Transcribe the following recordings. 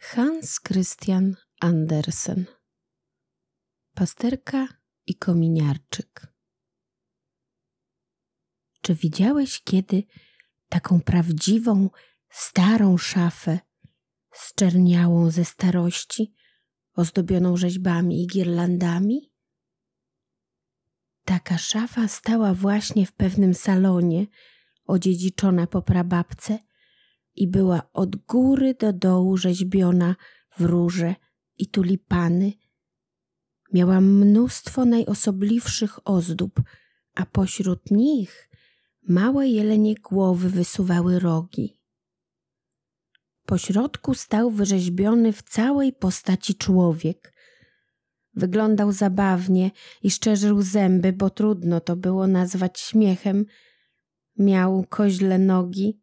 Hans Christian Andersen Pasterka i kominiarczyk Czy widziałeś kiedy taką prawdziwą, starą szafę, zczerniałą ze starości, ozdobioną rzeźbami i girlandami? Taka szafa stała właśnie w pewnym salonie, odziedziczona po prababce i była od góry do dołu rzeźbiona w róże i tulipany. Miała mnóstwo najosobliwszych ozdób, a pośród nich małe jelenie głowy wysuwały rogi. Pośrodku stał wyrzeźbiony w całej postaci człowiek. Wyglądał zabawnie i szczerzył zęby, bo trudno to było nazwać śmiechem. Miał koźle nogi,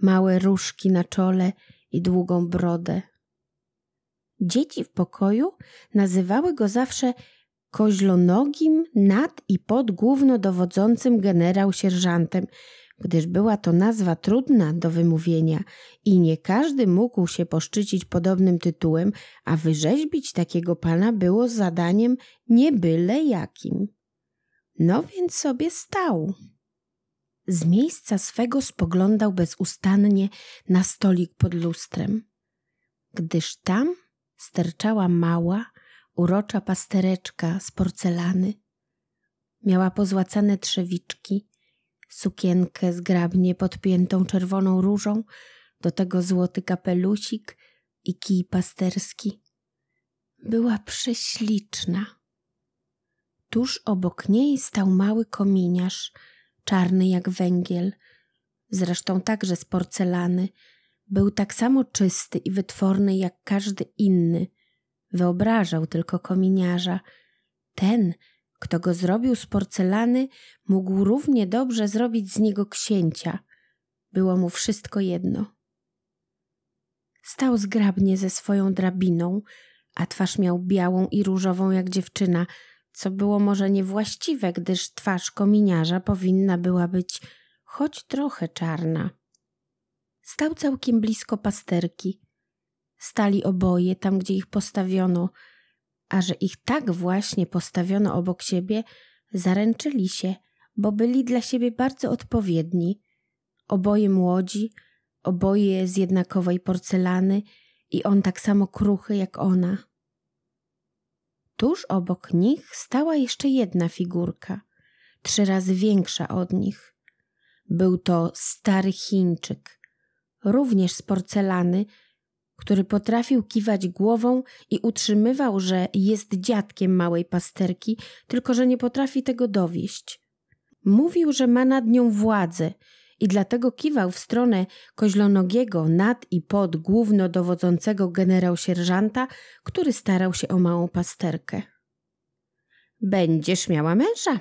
małe różki na czole i długą brodę. Dzieci w pokoju nazywały go zawsze koźlonogim nad i pod głównodowodzącym generał-sierżantem, gdyż była to nazwa trudna do wymówienia i nie każdy mógł się poszczycić podobnym tytułem, a wyrzeźbić takiego pana było zadaniem nie byle jakim. No więc sobie stał. Z miejsca swego spoglądał bezustannie na stolik pod lustrem, gdyż tam sterczała mała, urocza pastereczka z porcelany. Miała pozłacane trzewiczki, sukienkę zgrabnie podpiętą czerwoną różą, do tego złoty kapelusik i kij pasterski. Była prześliczna. Tuż obok niej stał mały kominiarz – czarny jak węgiel, zresztą także z porcelany, był tak samo czysty i wytworny jak każdy inny. Wyobrażał tylko kominiarza. Ten, kto go zrobił z porcelany, mógł równie dobrze zrobić z niego księcia. Było mu wszystko jedno. Stał zgrabnie ze swoją drabiną, a twarz miał białą i różową jak dziewczyna – co było może niewłaściwe, gdyż twarz kominiarza powinna była być choć trochę czarna. Stał całkiem blisko pasterki. Stali oboje tam, gdzie ich postawiono, a że ich tak właśnie postawiono obok siebie, zaręczyli się, bo byli dla siebie bardzo odpowiedni. Oboje młodzi, oboje z jednakowej porcelany i on tak samo kruchy jak ona. Tuż obok nich stała jeszcze jedna figurka, trzy razy większa od nich. Był to stary Chińczyk, również z porcelany, który potrafił kiwać głową i utrzymywał, że jest dziadkiem małej pasterki, tylko że nie potrafi tego dowieść. Mówił, że ma nad nią władzę i dlatego kiwał w stronę koźlonogiego nad i pod głównodowodzącego generał-sierżanta, który starał się o małą pasterkę. Będziesz miała męża,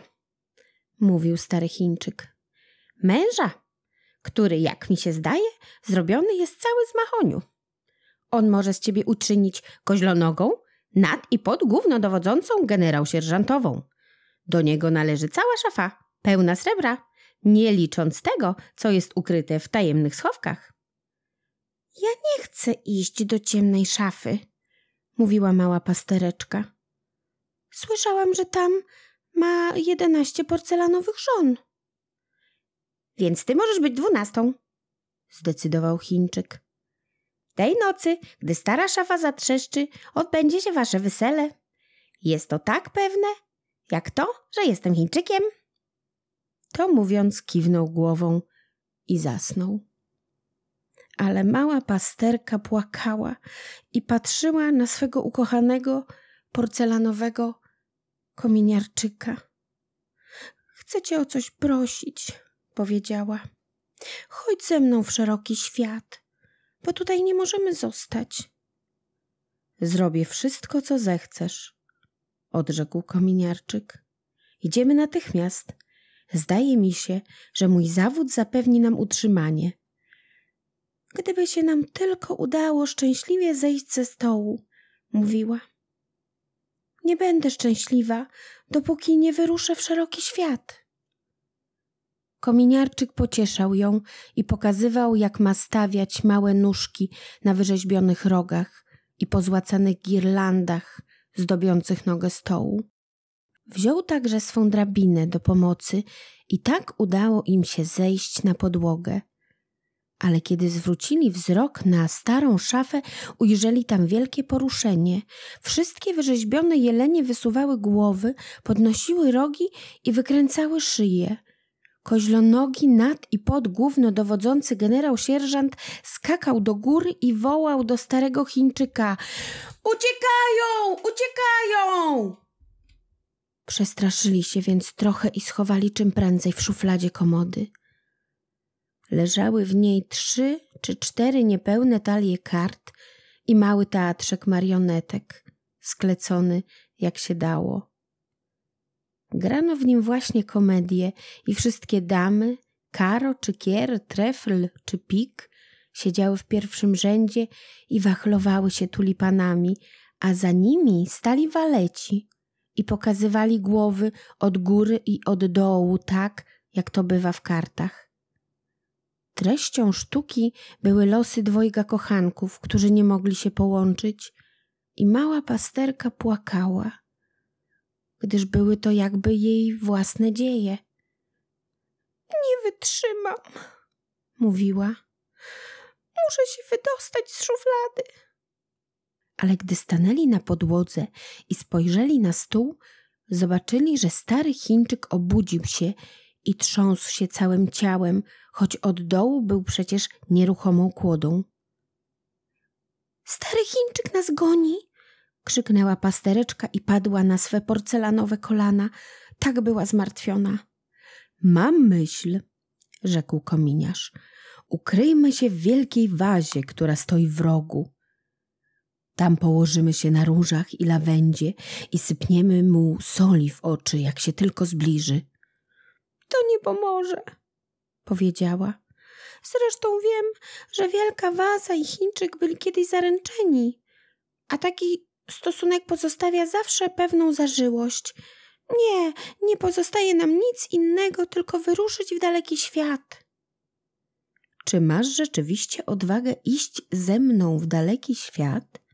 mówił stary Chińczyk. Męża, który, jak mi się zdaje, zrobiony jest cały z mahoniu. On może z ciebie uczynić koźlonogą, nad i pod głównodowodzącą generał-sierżantową. Do niego należy cała szafa, pełna srebra nie licząc tego, co jest ukryte w tajemnych schowkach. Ja nie chcę iść do ciemnej szafy, mówiła mała pastereczka. Słyszałam, że tam ma jedenaście porcelanowych żon. Więc ty możesz być dwunastą, zdecydował Chińczyk. Tej nocy, gdy stara szafa zatrzeszczy, odbędzie się wasze wesele. Jest to tak pewne, jak to, że jestem Chińczykiem. To mówiąc, kiwnął głową i zasnął. Ale mała pasterka płakała i patrzyła na swego ukochanego porcelanowego kominiarczyka. Chcę cię o coś prosić, powiedziała. Chodź ze mną w szeroki świat, bo tutaj nie możemy zostać. Zrobię wszystko, co zechcesz, odrzekł kominiarczyk. Idziemy natychmiast. Zdaje mi się, że mój zawód zapewni nam utrzymanie. Gdyby się nam tylko udało szczęśliwie zejść ze stołu, mówiła. Nie będę szczęśliwa, dopóki nie wyruszę w szeroki świat. Kominiarczyk pocieszał ją i pokazywał, jak ma stawiać małe nóżki na wyrzeźbionych rogach i pozłacanych girlandach zdobiących nogę stołu. Wziął także swą drabinę do pomocy i tak udało im się zejść na podłogę. Ale kiedy zwrócili wzrok na starą szafę, ujrzeli tam wielkie poruszenie. Wszystkie wyrzeźbione jelenie wysuwały głowy, podnosiły rogi i wykręcały szyje. Koźlonogi nad i pod główno dowodzący generał sierżant skakał do góry i wołał do starego Chińczyka: Uciekają! Uciekają! Przestraszyli się więc trochę i schowali czym prędzej w szufladzie komody. Leżały w niej trzy czy cztery niepełne talie kart i mały teatrzek marionetek, sklecony jak się dało. Grano w nim właśnie komedie i wszystkie damy, karo czy kier, trefl czy pik, siedziały w pierwszym rzędzie i wachlowały się tulipanami, a za nimi stali waleci, i pokazywali głowy od góry i od dołu, tak jak to bywa w kartach. Treścią sztuki były losy dwojga kochanków, którzy nie mogli się połączyć, i mała pasterka płakała, gdyż były to jakby jej własne dzieje. Nie wytrzymam, mówiła. Muszę się wydostać z szuflady ale gdy stanęli na podłodze i spojrzeli na stół, zobaczyli, że stary Chińczyk obudził się i trząsł się całym ciałem, choć od dołu był przecież nieruchomą kłodą. Stary Chińczyk nas goni! krzyknęła pastereczka i padła na swe porcelanowe kolana. Tak była zmartwiona. Mam myśl, rzekł kominiarz. Ukryjmy się w wielkiej wazie, która stoi w rogu. Tam położymy się na różach i lawendzie i sypniemy mu soli w oczy, jak się tylko zbliży. To nie pomoże, powiedziała. Zresztą wiem, że Wielka Waza i Chińczyk byli kiedyś zaręczeni, a taki stosunek pozostawia zawsze pewną zażyłość. Nie, nie pozostaje nam nic innego, tylko wyruszyć w daleki świat. Czy masz rzeczywiście odwagę iść ze mną w daleki świat?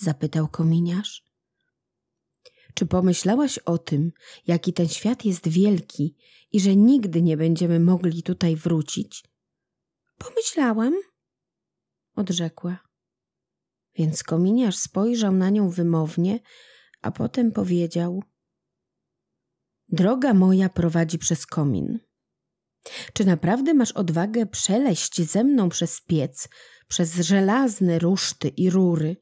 zapytał kominiarz. Czy pomyślałaś o tym, jaki ten świat jest wielki i że nigdy nie będziemy mogli tutaj wrócić? Pomyślałam, odrzekła. Więc kominiarz spojrzał na nią wymownie, a potem powiedział: Droga moja prowadzi przez komin. Czy naprawdę masz odwagę przeleść ze mną przez piec, przez żelazne ruszty i rury?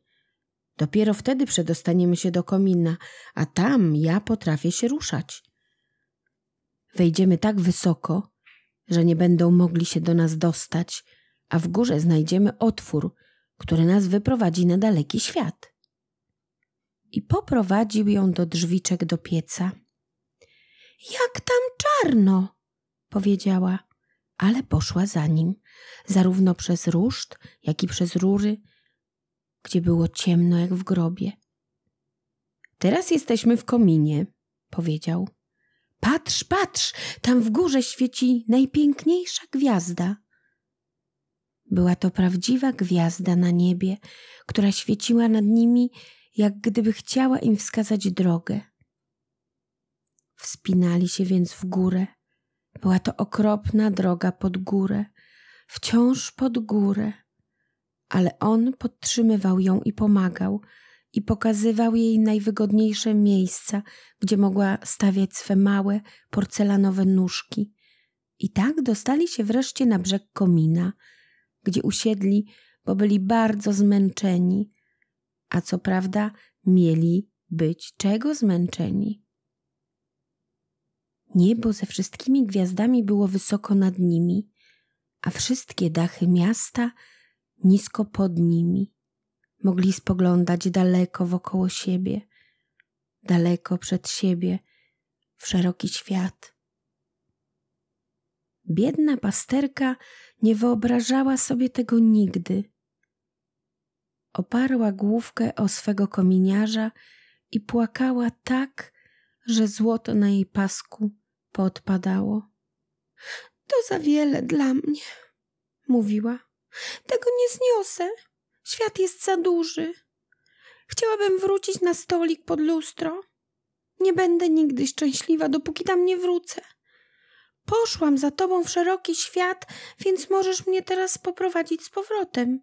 Dopiero wtedy przedostaniemy się do komina, a tam ja potrafię się ruszać. Wejdziemy tak wysoko, że nie będą mogli się do nas dostać, a w górze znajdziemy otwór, który nas wyprowadzi na daleki świat. I poprowadził ją do drzwiczek do pieca. Jak tam czarno! powiedziała, ale poszła za nim, zarówno przez ruszt, jak i przez rury, gdzie było ciemno jak w grobie. Teraz jesteśmy w kominie, powiedział. Patrz, patrz, tam w górze świeci najpiękniejsza gwiazda. Była to prawdziwa gwiazda na niebie, która świeciła nad nimi, jak gdyby chciała im wskazać drogę. Wspinali się więc w górę. Była to okropna droga pod górę, wciąż pod górę ale on podtrzymywał ją i pomagał i pokazywał jej najwygodniejsze miejsca, gdzie mogła stawiać swe małe, porcelanowe nóżki. I tak dostali się wreszcie na brzeg komina, gdzie usiedli, bo byli bardzo zmęczeni, a co prawda mieli być czego zmęczeni. Niebo ze wszystkimi gwiazdami było wysoko nad nimi, a wszystkie dachy miasta – nisko pod nimi. Mogli spoglądać daleko wokoło siebie, daleko przed siebie, w szeroki świat. Biedna pasterka nie wyobrażała sobie tego nigdy. Oparła główkę o swego kominiarza i płakała tak, że złoto na jej pasku podpadało. To za wiele dla mnie, mówiła. Tego nie zniosę. Świat jest za duży. Chciałabym wrócić na stolik pod lustro. Nie będę nigdy szczęśliwa, dopóki tam nie wrócę. Poszłam za tobą w szeroki świat, więc możesz mnie teraz poprowadzić z powrotem,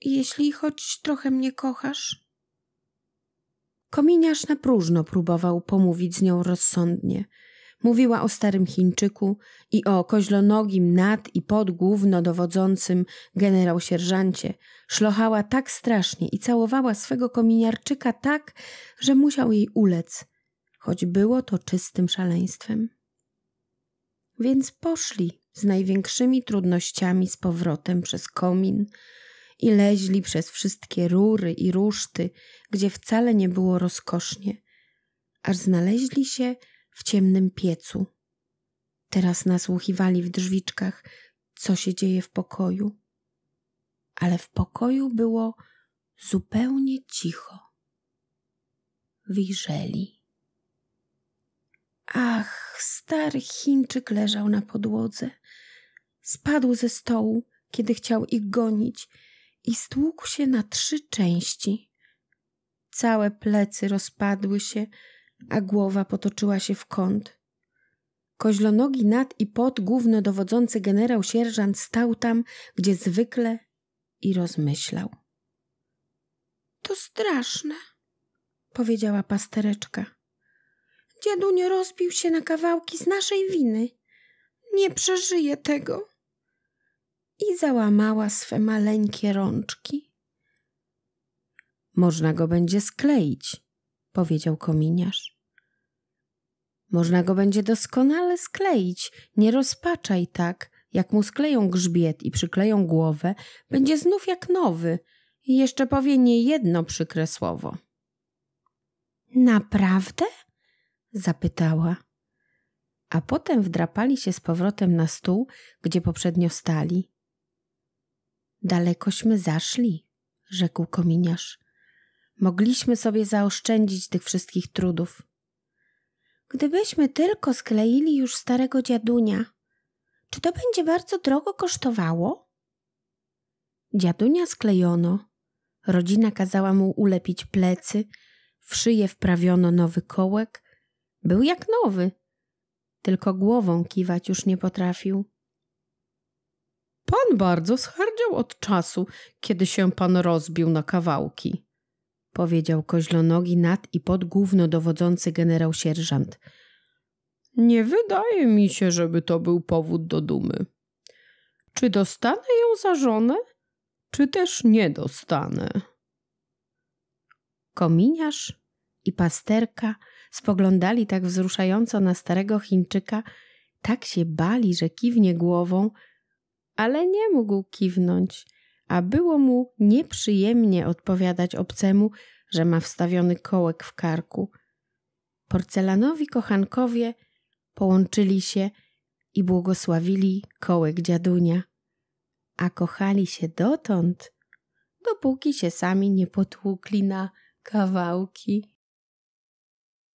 jeśli choć trochę mnie kochasz. Kominiarz na próżno próbował pomówić z nią rozsądnie – Mówiła o starym Chińczyku i o koźlonogim nad i pod głównodowodzącym generał-sierżancie. Szlochała tak strasznie i całowała swego kominiarczyka tak, że musiał jej ulec, choć było to czystym szaleństwem. Więc poszli z największymi trudnościami z powrotem przez komin i leźli przez wszystkie rury i ruszty, gdzie wcale nie było rozkosznie, aż znaleźli się w ciemnym piecu. Teraz nasłuchiwali w drzwiczkach, co się dzieje w pokoju. Ale w pokoju było zupełnie cicho. Wyjrzeli. Ach, stary Chińczyk leżał na podłodze. Spadł ze stołu, kiedy chciał ich gonić i stłukł się na trzy części. Całe plecy rozpadły się, a głowa potoczyła się w kąt. Koźlonogi nad i pod głównodowodzący generał sierżant stał tam, gdzie zwykle i rozmyślał. To straszne, powiedziała pastereczka. Dziadunio rozbił się na kawałki z naszej winy. Nie przeżyje tego. I załamała swe maleńkie rączki. Można go będzie skleić, powiedział kominiarz. Można go będzie doskonale skleić, nie rozpaczaj tak. Jak mu skleją grzbiet i przykleją głowę, będzie znów jak nowy i jeszcze powie nie jedno przykre słowo. Naprawdę? zapytała. A potem wdrapali się z powrotem na stół, gdzie poprzednio stali. Dalekośmy zaszli, rzekł kominiarz mogliśmy sobie zaoszczędzić tych wszystkich trudów. Gdybyśmy tylko skleili już starego dziadunia, czy to będzie bardzo drogo kosztowało? Dziadunia sklejono, rodzina kazała mu ulepić plecy, w szyję wprawiono nowy kołek. Był jak nowy, tylko głową kiwać już nie potrafił. Pan bardzo zhardział od czasu, kiedy się pan rozbił na kawałki, powiedział koźlonogi nad i pod dowodzący generał sierżant. Nie wydaje mi się, żeby to był powód do dumy. Czy dostanę ją za żonę, czy też nie dostanę? Kominiarz i pasterka spoglądali tak wzruszająco na starego Chińczyka, tak się bali, że kiwnie głową, ale nie mógł kiwnąć – a było mu nieprzyjemnie odpowiadać obcemu, że ma wstawiony kołek w karku. Porcelanowi kochankowie połączyli się i błogosławili kołek dziadunia, a kochali się dotąd, dopóki się sami nie potłukli na kawałki.